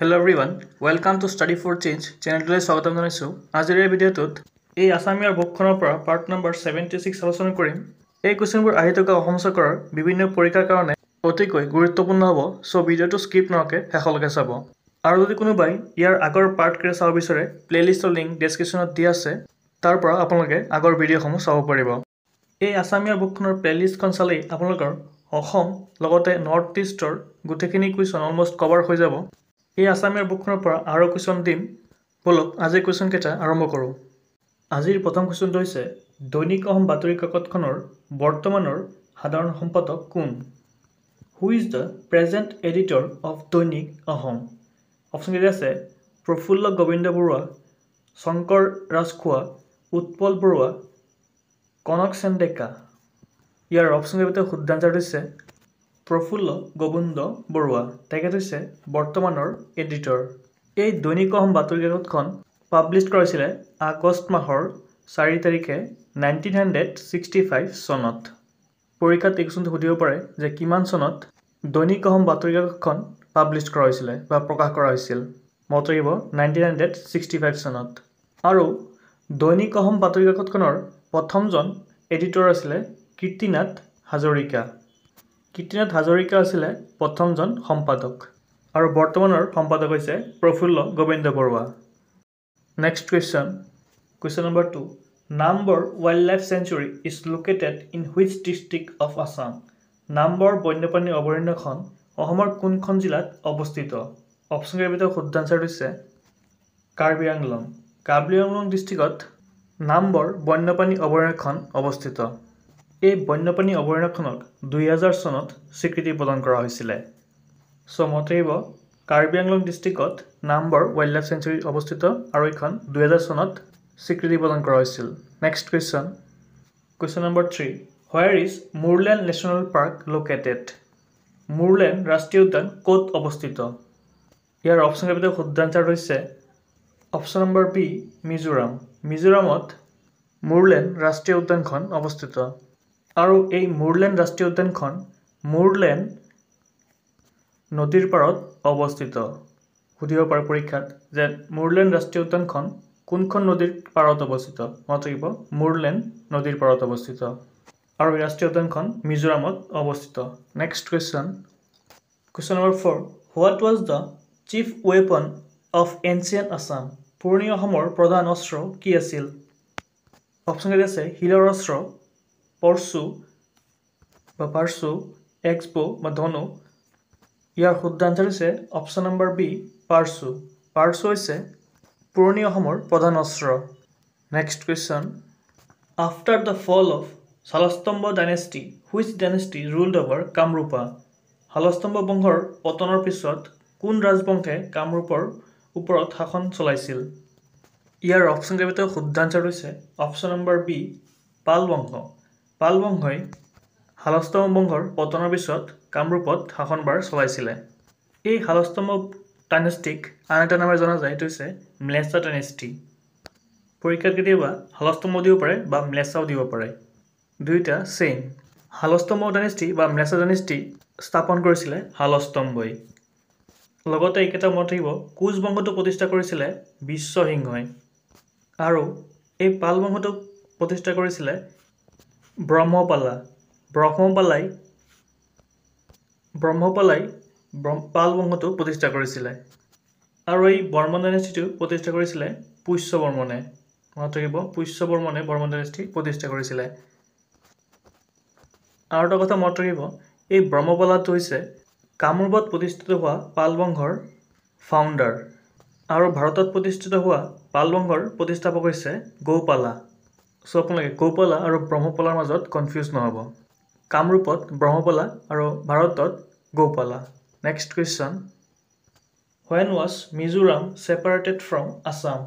hello' ৰিৱান welcome to study for change চেনেলটোলৈ স্বাগতম জনাইছোঁ আজিৰ এই ভিডিঅ'টোত এই আছামীয়া বুকখনৰ পৰা পাৰ্ট নম্বৰ ছেভেণ্টি ছিক্স আলোচনা কৰিম এই কুৱেশ্যনবোৰ আহি থকা অসম চক্ৰৰ বিভিন্ন পৰীক্ষাৰ কাৰণে অতিকৈ গুৰুত্বপূৰ্ণ হ'ব চ' ভিডিঅ'টো স্কিপ নহকে শেষলৈকে চাব আৰু যদি কোনোবাই ইয়াৰ আগৰ পাৰ্টকেইটা চাব বিচাৰে প্লে'লিষ্টৰ লিংক ডিছক্ৰিপশ্যনত দি আছে তাৰ পৰা আপোনালোকে আগৰ ভিডিঅ'সমূহ চাব পাৰিব এই আছামীয়া বুকখনৰ প্লে'লিষ্টখন চালেই আপোনালোকৰ অসম লগতে নৰ্থ ইষ্টৰ গোটেইখিনি কুৱেশ্যন অলমষ্ট কভাৰ হৈ যাব এই আছামীয়া বুকখনৰ পৰা আৰু কুৱেশ্যন দিম বলক আজিৰ কুৱেশ্যনকেইটা আৰম্ভ কৰোঁ আজিৰ প্ৰথম কুৱেশ্যনটো হৈছে দৈনিক অসম বাতৰি কাকতখনৰ বৰ্তমানৰ সাধাৰণ সম্পাদক কোন who is the present editor of Dainik Asam অপশ্যনকেইটা আছে প্ৰফুল্ল গোবিন্দ বৰুৱা শংকৰ ৰাজখোৱা উৎপল বৰুৱা কনক চেন্দেকা ইয়াৰ অপশ্যনকেইটা শুদ্ধ আঞ্চাৰটো হৈছে প্ৰফুল্ল গোবিন্দ বৰুৱা তেখেত হৈছে বৰ্তমানৰ এডিটৰ এই দৈনিক অসম বাতৰি কাকতখন পাব্লিছ কৰিছিলে আগষ্ট মাহৰ চাৰি তাৰিখে নাইনটিন হাণ্ড্ৰেড ছিক্সটি ফাইভ চনত পৰীক্ষাত এই কোচনটো সুধিব পাৰে যে কিমান চনত দৈনিক অসম বাতৰি কাকতখন পাব্লিছ কৰা হৈছিলে বা প্ৰকাশ কৰা হৈছিল মই থাকিব নাইনটিন হাণ্ড্ৰেড ছিক্সটি ফাইভ চনত আৰু দৈনিক অসম বাতৰি কাকতখনৰ প্ৰথমজন এডিটৰ আছিলে কীৰ্তিনাথ হাজৰিকা কীৰ্তিনাথ হাজৰিকা আছিলে প্ৰথমজন সম্পাদক আৰু বৰ্তমানৰ সম্পাদক হৈছে Prafulla Gobinda Baruah next question question number two number wild life sanctuary is located in which district of Assam number বন্যপ্ৰাণী অভয়াৰণ্যখন অসমৰ কোনখন জিলাত অৱস্থিত অপশ্যন কেইবিধ শুদ্ধ আনচাৰটো হৈছে কাৰ্বি আংলং কাৰ্বি আংলং ডিষ্ট্ৰিক্টত নামবৰ বন্যপ্ৰাণী অভয়াৰণ্যখন অৱস্থিত এই বন্যপ্ৰাণী অভয়াৰণ্যখনক দুই হাজাৰ চনত স্বীকৃতি প্ৰদান কৰা হৈছিলে চমতেইব কাৰ্বি আংলং ডিষ্ট্ৰিক্টত নাম্বৰ ৱাইল্ড লাইফ চেঞ্চুৰীত অৱস্থিত আৰু এইখন দুহেজাৰ চনত স্বীকৃতি প্ৰদান কৰা হৈছিল next question question number three where is Murlen national park located Murlen ৰাষ্ট্ৰীয় উদ্যান ক'ত অৱস্থিত ইয়াৰ অপশ্যনৰ ভিতৰত শুদ্ধ আঞ্চাৰ হৈছে অপশ্যন নম্বৰ বি মিজোৰাম মিজোৰামত মুৰলেন ৰাষ্ট্ৰীয় উদ্যানখন অৱস্থিত আৰু এই মুৰলেণ্ড ৰাষ্ট্ৰীয় উদ্যানখন মুৰলেণ্ড নদীৰ পাৰত অৱস্থিত সুধিব পাৰোঁ পৰীক্ষাত যে মুৰলেণ্ড ৰাষ্ট্ৰীয় উদ্যানখন কোনখন নদীৰ পাৰত অৱস্থিত মনত থাকিব মুৰলেণ্ড নদীৰ পাৰত অৱস্থিত আৰু এই ৰাষ্ট্ৰীয় উদ্যানখন মিজোৰামত অৱস্থিত next question question number four what was the chief weapon of ancient Assam পুৰণি অসমৰ প্ৰধান অস্ত্ৰ কি আছিল অপশ্যন অপশ্যনকেইটা আছে শিলৰ অস্ত্ৰ পৰচু বা পাৰ্চু এক্সপ' বা ধনু ইয়াৰ শুদ্ধ আঞ্চাৰ হৈছে অপশ্যন নম্বৰ বি পাৰ্চু পাৰ্চু হৈছে পুৰণি অসমৰ প্ৰধান অস্ত্ৰ next question after the fall of Salastambha dynasty which dynasty ruled over Kamarupa Salastambha বংশৰ পতনৰ পিছত কোন ৰাজবংশে কামৰূপৰ ওপৰত শাসন চলাইছিল ইয়াৰ অপশ্যনকেইটা শুদ্ধ আঞ্চাৰ হৈছে অপশ্যন নম্বৰ বি পাল বংশ পাল বংশই হালস্তম্ভ বংশৰ পতনৰ পিছত কামৰূপত শাসনভাৰ চলাইছিলে এই হালস্তম্ভ টাইনেষ্টিক আন এটা নামেৰে জনা যায় সেইটো হৈছে ম্লেচা টাইনেষ্টি পৰীক্ষাত কেতিয়াবা হালস্তম্ভ দিব পাৰে বা ম্লেচাও দিব পাৰে দুয়োটা ছেইম হালস্তম্ভ টাইনেষ্টি বা ম্লেচা টাইনেষ্টি স্থাপন কৰিছিলে হালস্তম্ভই লগতে এইকেইটা মনত থাকিব কোচ বংশটো প্ৰতিষ্ঠা কৰিছিলে বিশ্বসিংহই আৰু এই পাল বংশটোক প্ৰতিষ্ঠা কৰিছিলে ব্ৰহ্মপালা ব্ৰহ্মপালাই ব্ৰহ্মপালাই পাল বংশটো প্ৰতিষ্ঠা কৰিছিলে আৰু এই বৰ্মন ডাইনেষ্টিটো প্ৰতিষ্ঠা কৰিছিলে পুষ্য বৰ্মনে মনত ৰাখিব পুষ্য বৰ্মনে বৰ্মন ডাইনেষ্টি প্ৰতিষ্ঠা কৰিছিলে আৰু এটা কথা মনত ৰাখিব এই ব্ৰহ্মপালাটো হৈছে কামৰূপত প্ৰতিষ্ঠিত হোৱা পাল বংশৰ ফাউণ্ডাৰ আৰু ভাৰতত প্ৰতিষ্ঠিত হোৱা পাল বংশৰ প্ৰতিষ্ঠাপক হৈছে গৌপালা চ' আপোনালোকে কৌপলা আৰু ব্ৰহ্মপলাৰ মাজত কনফিউজ নহ'ব কামৰূপত ব্ৰহ্মপলা আৰু ভাৰতত গৌপলা next question when was Mizoram separated from Assam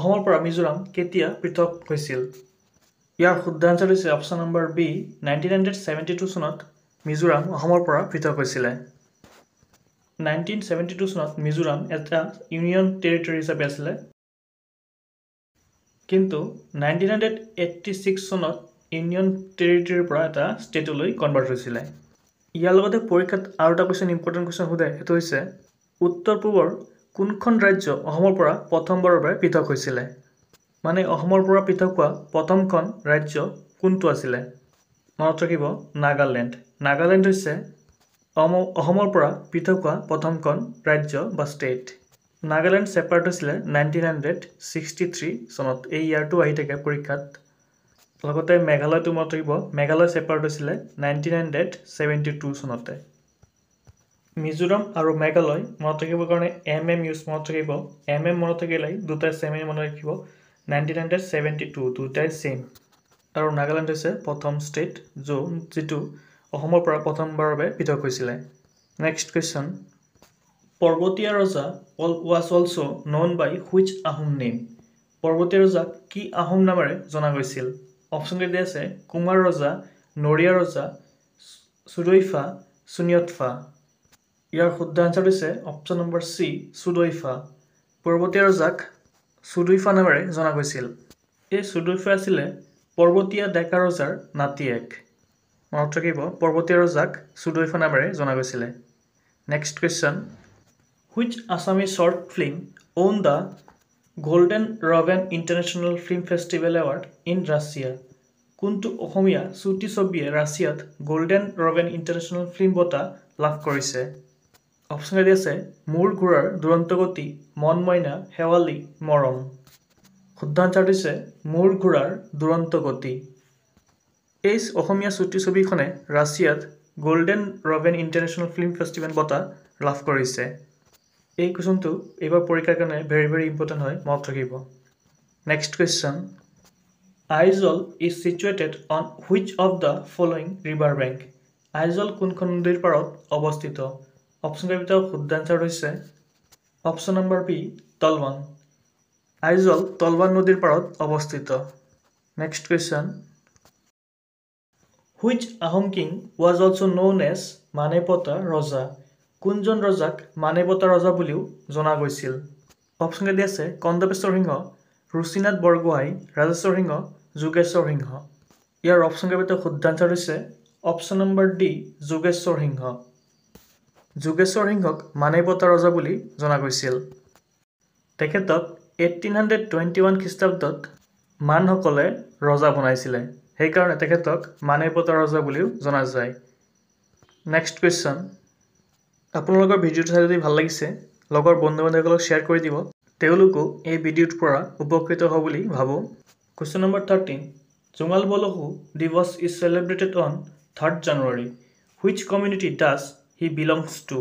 অসমৰ পৰা মিজোৰাম কেতিয়া পৃথক হৈছিল ইয়াৰ শুদ্ধ আঞ্চল হৈছে option number B nineteen hundred seventy two চনত মিজোৰাম অসমৰ পৰা পৃথক হৈছিলে নাইনটিন ছেভেণ্টি টু চনত মিজোৰাম এটা ইউনিয়ন টেৰিটৰী হিচাপে আছিলে কিন্তু নাইনটিন হাণ্ড্ৰেড এইটটি ছিক্স চনত ইউনিয়ন টেৰিটৰীৰ পৰা এটা ষ্টেটলৈ কনভাৰ্ট হৈছিলে ইয়াৰ লগতে পৰীক্ষাত আৰু এটা কুৱেশ্যন ইম্পৰ্টেণ্ট কুৱেশ্যন সোধে সেইটো হৈছে উত্তৰ পূবৰ কোনখন ৰাজ্য অসমৰ পৰা প্ৰথমবাৰৰ বাবে পৃথক হৈছিলে মানে অসমৰ পৰা পৃথক হোৱা প্ৰথমখন ৰাজ্য কোনটো আছিলে মনত ৰাখিব নাগালেণ্ড নাগালেণ্ড হৈছে অসমৰ পৰা পৃথক হোৱা প্ৰথমখন ৰাজ্য বা ষ্টেট নাগালেণ্ড চেপাৰেট হৈছিলে নাইণ্টিন হাণ্ড্ৰেড ছিক্সটি থ্ৰী চনত এই ইয়াৰটো আহি থাকে পৰীক্ষাত লগতে মেঘালয়টো মনত থাকিব মেঘালয় চেপাৰেট হৈছিলে নাইনটিন হাণ্ড্ৰেড ছেভেণ্টি টু চনতে মিজোৰাম আৰু মেঘালয় মনত থাকিবৰ কাৰণে এম এম ইউজ মনত থাকিব এম এম মনত থাকিলে দুটাই চেম এম মনত ৰাখিব নাইণ্টিন হাণ্ড্ৰেড ছেভেণ্টি টু দুটাই ছেম আৰু নাগালেণ্ড হৈছে প্ৰথম ষ্টেট য'ত যিটো অসমৰ পৰা প্ৰথমবাৰৰ বাবে পৃথক হৈছিলে নেক্সট কুৱেশ্যন পৰ্বতীয়া ৰজা অল was also' known by which Ahom name পৰ্বতীয়া ৰজাক কি আহোম নামেৰে জনা গৈছিল অপশ্যনকেইটি আছে কুমাৰ ৰজা নৰিয়া ৰজা চুদৈফা চুনিয়ৎফা ইয়াৰ শুদ্ধ আঞ্চাৰটো হৈছে অপশ্যন নম্বৰ চি চুদৈফা পৰ্বতীয়া ৰজাক চুদৈফা নামেৰে জনা গৈছিল এই চুদৈফা আছিলে পৰ্বতীয়া ডেকা ৰজাৰ নাতিয়েক মনত ৰাখিব পৰ্বতীয়া ৰজাক চুদৈফা নামেৰে জনা গৈছিলে next question which Assamese short film won the golden raven international film festival award in Russia কোনটো অসমীয়া শ্রুতি ছবিয়ে রাশিয়াত গোল্ডেন রবেন ইন্টারন্যাশনাল ফিল্ম বঁটা লাভ কৰিছে অপশন এটি আছে মূৰ ঘূৰাৰ দুৰন্তগতি মন মইনা শেৱালি মৰম শুদ্ধাঞ্চাৰ দিছে মূৰ ঘূৰাৰ দুৰন্তগতি এই অসমীয়া শ্ৰুতি ছবিখনে ৰাছিয়াত golden raven international film festival বঁটা লাভ কৰিছে এই কুৱেশ্যনটো এইবাৰ পৰীক্ষাৰ কাৰণে ভেৰি ভেৰি ইম্পৰ্টেণ্ট হয় মনত থাকিব next question Aizawl is situated on which of the following river bank Aizawl কোনখন নদীৰ পাৰত অৱস্থিত অপশ্যন ভিতৰত শুদ্ধ এঞ্চাৰ হৈছে option number B Tlawng Aizawl Tlawng নদীৰ পাৰত অৱস্থিত next question which Ahom king was also' known as মানেপতা ৰজা কোনজন ৰজাক মানেবতা ৰজা বুলিও জনা গৈছিল অপশ্যন কেইটি আছে কন্দপেশ্বৰ সিংহ ৰুচিনাথ বৰগোহাঁই ৰাজেশ্বৰ সিংহ যোগেশ্বৰ সিংহ ইয়াৰ অপশ্যন কেইবাটো শুদ্ধ আঞ্চাৰ হৈছে option number D Jogeswar Singha Jogeswar সিংহক মানেবতা ৰজা বুলি জনা গৈছিল তেখেতক এইটিন হাণ্ড্ৰেড টুৱেণ্টি ওৱান খ্ৰীষ্টাব্দত মানসকলে ৰজা বনাইছিলে সেইকাৰণে তেখেতক মানেবতা ৰজা বুলিও জনা যায় নেক্সট কুৱেশ্যন আপোনালোকৰ ভিডিঅ'টো চাই যদি ভাল লাগিছে লগৰ বন্ধু বান্ধৱীসকলক শ্বেয়াৰ কৰি দিব তেওঁলোকো এই ভিডিঅ'টোৰ পৰা উপকৃত হ'ব বুলি ভাবোঁ question number thirteen Jonggal Balahu দিৱস is celebrated on third January which community does he belongs to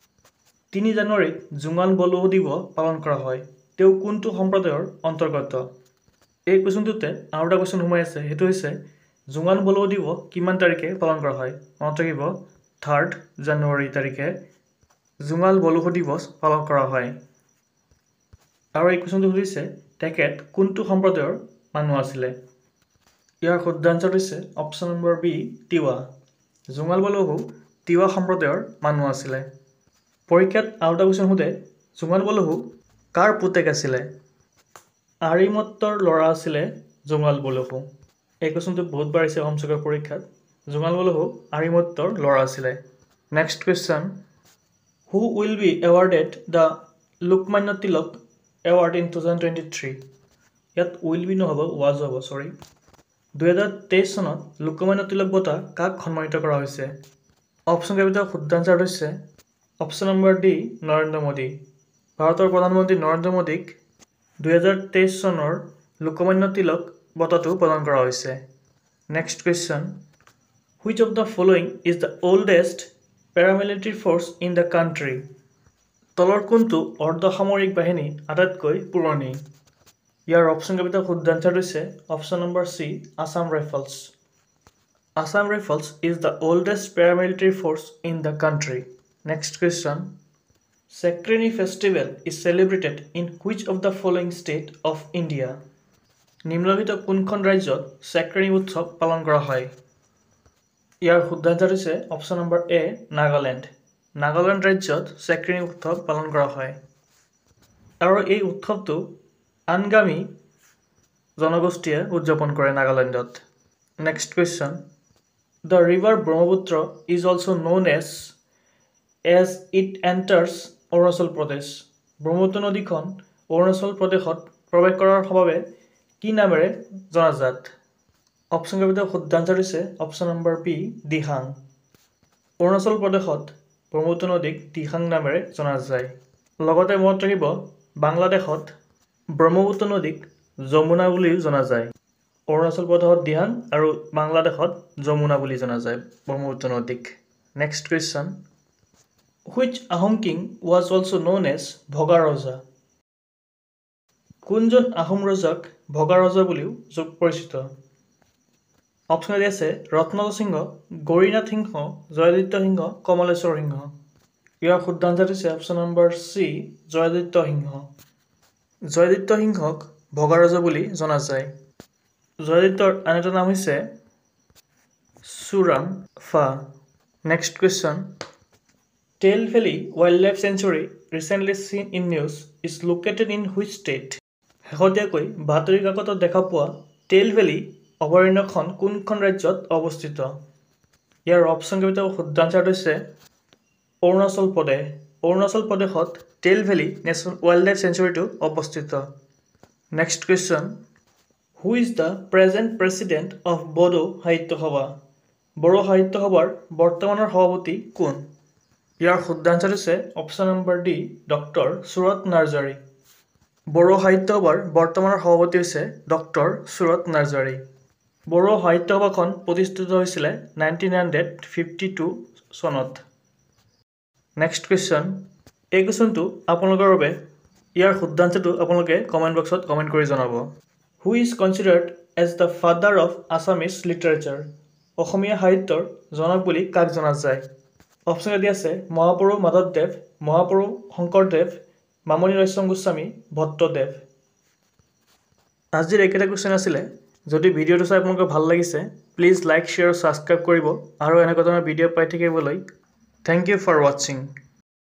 তিনি জানুৱাৰীত জোঙাল বলহু দিৱস পালন কৰা হয় তেওঁ কোনটো সম্প্ৰদায়ৰ অন্তৰ্গত এই কুৱেশ্যনটোতে আৰু এটা কুৱেশ্যন সোমাই আছে সেইটো হৈছে জোঙাল বলহু দিৱস কিমান তাৰিখে পালন কৰা হয় মনত থাকিব থাৰ্ড জানুৱাৰী তাৰিখে জোঙাল বলসু দিৱস পালন কৰা হয় আৰু এই কুৱেশ্যনটো সুধিছে তেখেত কোনটো সম্প্ৰদায়ৰ মানুহ আছিলে ইয়াৰ শুদ্ধ আঞ্চাৰ হৈছে option number B Tiwa Jonggal Balahu Tiwa সম্প্ৰদায়ৰ মানুহ আছিলে পৰীক্ষাত আৰু এটা কুৱেশ্যন সোধে জোঙাল বলসু কাৰ পুতেক আছিলে আৰিমত্তৰ ল'ৰা আছিলে জোঙাল বলসু এই কুৱেশ্যনটো বহুত বাঢ়িছে অসম চৰকাৰ পৰীক্ষাত জোঙাল বলহু আৰিমত্তৰ ল'ৰা আছিলে next question who will be awarded the Lokmanya Tilak award in two thousand twenty three ইয়াত উইল বি নহ'ব ৱাজ হ'ব চৰি দুহেজাৰ তেইছ চনত লোকমান্য তিলক বঁটা কাক সন্মানিত কৰা হৈছে অপশ্যনকেইটা শুদ্ধ আঞ্চাৰ হৈছে option number D Narendra Modi ভাৰতৰ প্ৰধানমন্ত্ৰী নৰেন্দ্ৰ মোদীক দুহেজাৰ তেইছ চনৰ লোকমান্য তিলক বঁটাটো প্ৰদান কৰা হৈছে next question which of the following is the oldest paramilitary force in the country তলৰ কোনটো অৰ্ধসামৰিক বাহিনী আটাইতকৈ পুৰণি ইয়াৰ অপশ্যনকেইটা শুদ্ধ এঞ্চাৰ হৈছে option number C Assam rifles Assam rifles is the oldest paramilitary force in the country next question Sekrenyi festival is celebrated in which of the following state of India নিম্নলিখিত কোনখন ৰাজ্যত চেক্ৰেনী উৎসৱ পালন কৰা হয় ইয়াৰ শুদ্ধ আন্সাৰ হৈছে option number A Nagaland Nagaland ৰাজ্যত চেক্ৰিং উৎসৱ পালন কৰা হয় আৰু এই উৎসৱটো আনগামী জনগোষ্ঠীয়ে উদযাপন কৰে নাগালেণ্ডত next question the river Brahmaputra is also' known as as it enters Arunachal Pradesh Brahmaputra নদীখন অৰুণাচল প্ৰদেশত প্ৰৱেশ কৰাৰ বাবে কি নামেৰে জনাজাত অপশ্যন কেইবিধৰ শুদ্ধ আনচাৰ হৈছে option number B Dihang Arunachal প্ৰদেশত ব্ৰহ্মপুত্ৰ নদীক দিহাং নামেৰে জনা যায় লগতে মনত ৰাখিব বাংলাদেশত ব্ৰহ্মপুত্ৰ নদীক যমুনা বুলিও জনা যায় অৰুণাচল প্ৰদেশত দিহাং আৰু বাংলাদেশত যমুনা বুলি জনা যায় ব্ৰহ্মপুত্ৰ নদীক next question which Ahom king was also' known as ভগা ৰজা কোনজন আহোম ৰজাক ভগা ৰজা বুলিও যোগ পৰিচিত অপশ্যন দি আছে ৰত্নদ সিংহ গৌৰীনাথ সিংহ জয়দিত্য সিংহ কমলেশ্বৰ সিংহ ইয়াৰ শুদ্ধ আঞ্চাৰ হৈছে option number C Jayaditya Singha Jayaditya সিংহক ভগাৰজ বুলি জনা যায় জয়দিত্যৰ আন এটা নাম হৈছে Suramphaa next question Tale valley wild life sanctuary recently seen in news is located in which state শেহতীয়াকৈ বাতৰি কাকতত দেখা পোৱা তেল ভেলী অভয়াৰণ্যখন কোনখন ৰাজ্যত অৱস্থিত ইয়াৰ অপশ্যনকেইটা শুদ্ধ আঞ্চাৰ হৈছে অৰুণাচল প্ৰদেশ অৰুণাচল প্ৰদেশত Tale valley national wild life চেঞ্চুৰিটো অৱস্থিত next question who is the present president of Bodo Sahitya Sabha Bodo সাহিত্য সভাৰ বৰ্তমানৰ সভাপতি কোন ইয়াৰ শুদ্ধ আঞ্চাৰ হৈছে অপশ্যন নম্বৰ ডি ডক্টৰ সুৰত নাৰ্জাৰী বড়ো সাহিত্য সভাৰ বৰ্তমানৰ সভাপতি হৈছে ডক্টৰ সুৰত নাৰ্জাৰী বড়ো সাহিত্য সভাখন প্ৰতিষ্ঠিত হৈছিলে নাইনটিন হাণ্ড্ৰেড ফিফটি টু চনত নেক্সট কুৱেশ্যন এই কুৱেশ্যনটো আপোনালোকৰ বাবে ইয়াৰ শুদ্ধাংশটো আপোনালোকে কমেণ্ট বক্সত কমেণ্ট কৰি জনাব who is considered as the father of Assamese literature অসমীয়া সাহিত্যৰ জনক বুলি কাক জনা যায় অপশ্যন এটি আছে মহাপুৰু মাধৱদেৱ মহাপুৰু শংকৰদেৱ মামণি ৰশ্যম গোস্বামী ভট্টদেৱ আজিৰ একেটা কুৱেশ্যন আছিলে যদি ভিডিঅ'টো চাই আপোনালোকে ভাল লাগিছে প্লিজ লাইক শ্বেয়াৰ ছাবস্ক্ৰাইব কৰিব আৰু এনেকুৱা ধৰণৰ ভিডিঅ' পাই থাকিবলৈ থেংক ইউ ফৰ ৱাচিং